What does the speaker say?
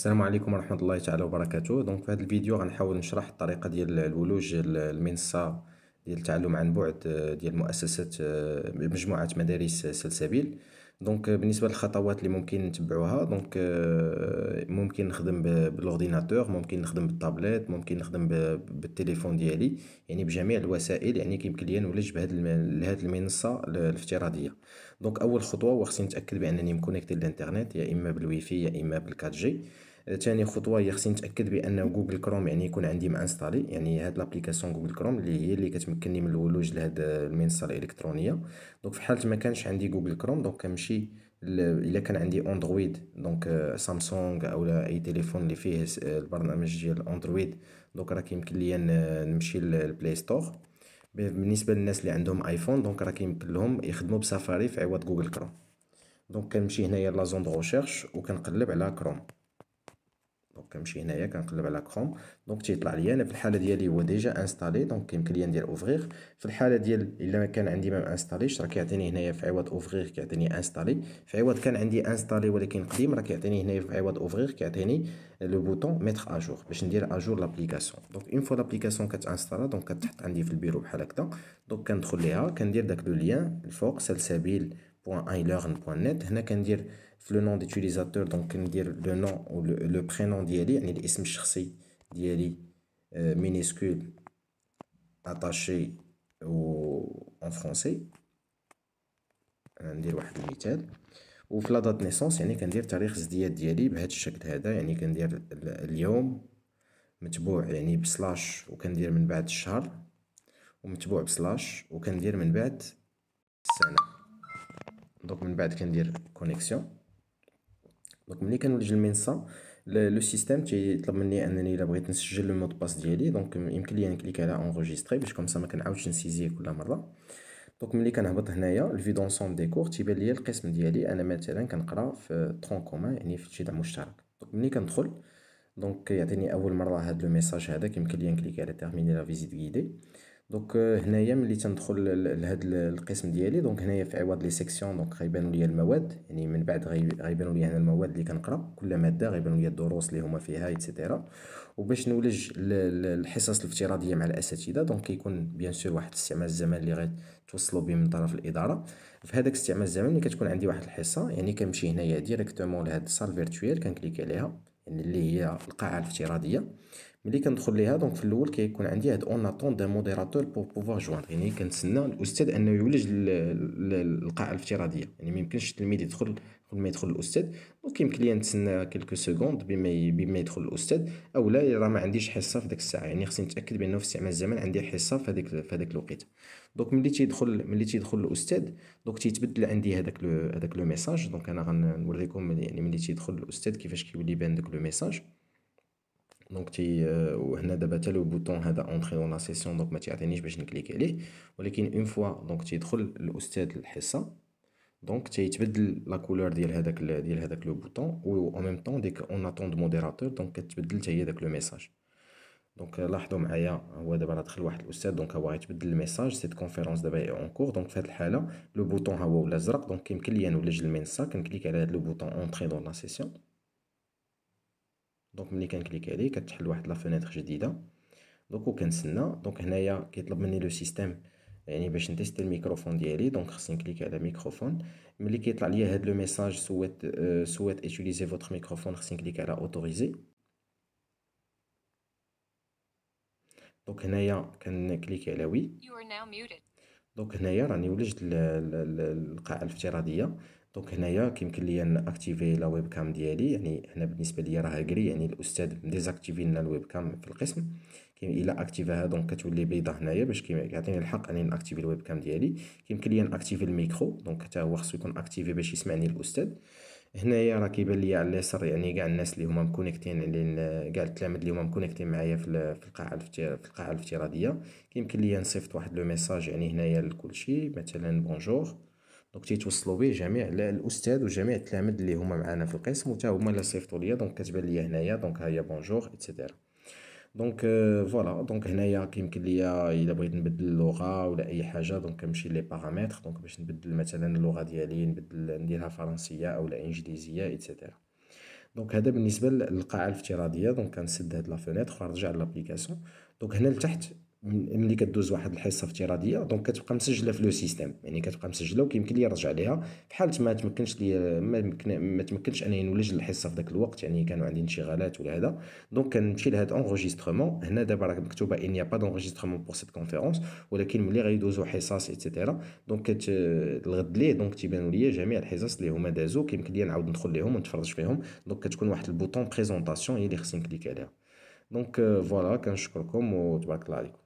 السلام عليكم ورحمه الله تعالى وبركاته دونك في هذا الفيديو غنحاول نشرح الطريقه ديال الولوج المنصه ديال التعلم عن بعد ديال مؤسسه مجموعه مدارس سلسبيل دونك بالنسبه للخطوات اللي ممكن نتبعوها دونك ممكن نخدم بالورديناتور ممكن نخدم بالتابلت ممكن نخدم بالتليفون ديالي يعني بجميع الوسائل يعني كيمكن ليا نولج بهذه المنصه الافتراضيه دونك اول خطوه هو خصني نتاكد بانني مكونيكتي للانترنت يا اما بالويفي يا اما بالكات جي ثاني خطوه هي خصني نتاكد بان جوجل كروم يعني يكون عندي انستالي يعني هاد لابليكاسيون جوجل كروم اللي هي اللي كتمكنني من الولوج لهاد المنصه الالكترونيه دونك في حاله ما كانش عندي جوجل كروم دونك كنمشي الا كان عندي اندرويد دونك سامسونج او اي تليفون اللي فيه البرنامج ديال اندرويد دونك راه كيمكن ليا نمشي للبلاي ستور بالنسبه للناس اللي عندهم ايفون دونك راه كيمكن لهم يخدموا بسفاري في عوض جوجل كروم دونك كنمشي هنايا لا زون دو ريشيرش وكنقلب على كروم دونك كنمشي هنايا كنقلب على كروم دونك تيطلع لي انا في الحاله ديالي هو ديجا انستالي دونك كيمكن لي ندير اوفغيغ في الحاله ديال الا ما كان عندي ما انستاليش راه كيعطيني هنايا في عوض اوفغيغ كيعطيني انستالي في عوض كان عندي انستالي ولكن قديم راه كيعطيني هنايا في عوض اوفغيغ كيعطيني لو بوتون ميتر اجور باش ندير اجور لابليكاسيون دونك اون فوا لابليكاسيون كتانستالا دونك كتحط عندي في البيرو بحال هكدا دونك كندخل ليها كندير داك لو ليان الفوق سلسبيل ilearn.net هنا كندير في لو نون ديتيليزاتور دونك كندير لو نون او لو برينون ديالي يعني الاسم الشخصي ديالي مينيسكول اتاشي و ان فرونسي ندير واحد المثال وفي لا دات نيسونس يعني كندير تاريخ الزدياد ديالي بهذا الشكل هذا يعني كندير اليوم متبوع يعني بسلاش وكندير من بعد الشهر ومتبوع بسلاش وكندير من بعد السنه من بعد كندير كونيكسيون دونك ملي كنولج المنصه لو سيستيم تيطلب مني انني الا بغيت نسجل لو مود باس ديالي دونك يمكن لي نكليك على انغوجيستري باش كومسا ما كنعاودش نسيزيه كل مره دونك ملي كنهبط هنايا الفي دونسون دي كور تيبان ليا القسم ديالي انا مثلا كنقرا في ترون كومان يعني في شي دعم مشترك دونك ملي كندخل دونك يعطيني اول مره هاد لو ميساج هذا كيمكن لي نكليك على تيرميني لا فيزيت غيدي دونك هنايا ملي تندخل لهاد القسم ديالي دونك هنايا في عوض لي سيكسيون دونك غيبانو ليا المواد يعني من بعد غيبانو ليا هنا المواد اللي كنقرا كل ماده غيبانو ليا الدروس اللي هما فيها ايتترا وباش نولج الحصص الافتراضيه مع الاساتذه دونك كيكون بيان سور واحد استعمال الزمن اللي غيتوصلوا به من طرف الاداره في هذاك استعمال الزمن اللي كتكون عندي واحد الحصه يعني كنمشي هنايا ديريكتومون لهاد السال فيرتويال كنكليك عليها يعني اللي هي القاعه الافتراضيه ملي كندخل ليها دونك في الاول كيكون عندي هاد اون اتون دان موديراتور بو بوفوار جوان يعني كنتسنى الاستاذ انه يولج القاعه الافتراضيه يعني ما يمكنش التلميذ يدخل قبل ما يدخل الاستاذ دونك يمكن لي نتسنى كيلكو سكوند بما بما يدخل الاستاذ او لا راه ما عنديش حصه في ديك الساعه يعني خصني نتاكد بانه في استعمال الزمن عندي حصه في هذيك في هذاك الوقت دونك ملي تيدخل ملي تيدخل الاستاذ دونك تيتبدل عندي هذاك هذاك لو ميساج دونك انا غنوريكم يعني ملي تيدخل الاستاذ كيفاش كيولي بان داك لو ميساج دونك تي وهنا دابا حتى لو بوطون هذا اونتري دون لا سيسيون دونك ما تيعطينيش باش نكليك عليه ولكن اون فوا دونك تيدخل الاستاذ الحصه دونك تيتبدل لا كولور ديال هذاك ديال هذاك لو بوطون و او ميم طون ديك اون اتون دو موديراتور دونك كتبدل حتى هي داك لو ميساج دونك لاحظوا معايا هو دابا راه دخل واحد الاستاذ دونك هو غيتبدل الميساج سيت كونفيرونس دابا اون كور دونك في الحاله لو بوطون ها هو ولا ازرق دونك كيمكن ليا نولج المنصه كنكليك على هاد لو بوطون اونتري دون لا سيسيون دونك ملي كنكليك عليه كتحل واحد لا فينيتر جديده دونك وكنسنى دونك هنايا كيطلب مني لو سيستيم يعني باش نتيست الميكروفون ديالي دونك خصني نكليك على ميكروفون ملي كيطلع ليا هاد لو ميساج سويت سويت اتيليزي فوتر ميكروفون خصني نكليك على اوتوريزي دونك هنايا كنكليك على وي دونك هنايا راني ولجت القاعه الافتراضيه دونك هنايا كيمكن ليا ناكتيفي لا ويب كام ديالي يعني هنا بالنسبه ليا راه كري يعني الاستاذ ديزاكتيفي لنا الويب كام في القسم كيم الا اكتيفاها دونك كتولي بيضه هنايا باش كيعطيني الحق اني ناكتيفي الويب كام ديالي كيمكن ليا ناكتيفي الميكرو دونك حتى هو خصو يكون اكتيفي باش يسمعني الاستاذ هنايا راه كيبان ليا على اليسار يعني كاع الناس اللي هما مكونيكتين على كاع التلاميذ اللي هما مكونيكتين معايا في القاعه في القاعه الافتراضيه كيمكن ليا نصيفط واحد لو ميساج يعني هنايا لكلشي مثلا بونجور دونك تيتوصلوا به جميع الاستاذ وجميع التلاميذ اللي هما معنا في القسم وتا هما اللي صيفطوا ليا دونك كتبان ليا هنايا دونك هيا بونجور ايتترا دونك فوالا دونك هنايا كيمكن ليا الا بغيت نبدل اللغه ولا اي حاجه دونك كنمشي لي بارامتر دونك باش نبدل مثلا اللغه ديالي نبدل نديرها فرنسيه لا انجليزيه ايتترا دونك هذا بالنسبه للقاعه الافتراضيه دونك كنسد هاد لا فونيتر ونرجع لابليكاسيون دونك هنا لتحت ملي كدوز واحد الحصه افتراضيه دونك كتبقى مسجله في لو سيستيم يعني كتبقى مسجله وكيمكن لي نرجع ليها فحال ما تمكنش لي ما, ما تمكنش انني نولج الحصه في ذاك الوقت يعني كانوا عندي انشغالات ولا هذا دونك كنمشي لهاد انغوجيسترومون هنا دابا راه مكتوبه ان يا با دونغوجيسترومون بور سيت كونفيرونس ولكن ملي غيدوزو حصص ايتترا دونك الغد ليه دونك تيبانوا لي جميع الحصص اللي هما دازو كيمكن لي نعاود ندخل ليهم ونتفرج فيهم دونك كتكون واحد البوطون بريزونطاسيون هي اللي خصني نكليك عليها دونك فوالا euh، كنشكركم وتبارك الله عليكم